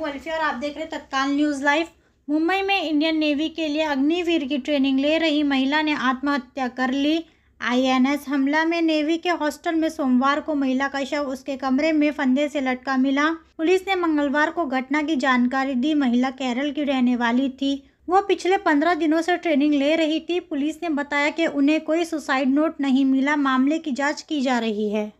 हूँ अल्फिया और आप देख रहे हैं तत्काल न्यूज़ लाइव मुंबई में इंडियन नेवी के लिए अग्निवीर की ट्रेनिंग ले रही महिला ने आत्महत्या कर ली आईएनएस हमला में नेवी के हॉस्टल में सोमवार को महिला का शव उसके कमरे में फंदे से लटका मिला पुलिस ने मंगलवार को घटना की जानकारी दी महिला केरल की रहने वाली थी वो पिछले पंद्रह दिनों से ट्रेनिंग ले रही थी पुलिस ने बताया कि उन्हें कोई सुसाइड नोट नहीं मिला मामले की जाँच की जा रही है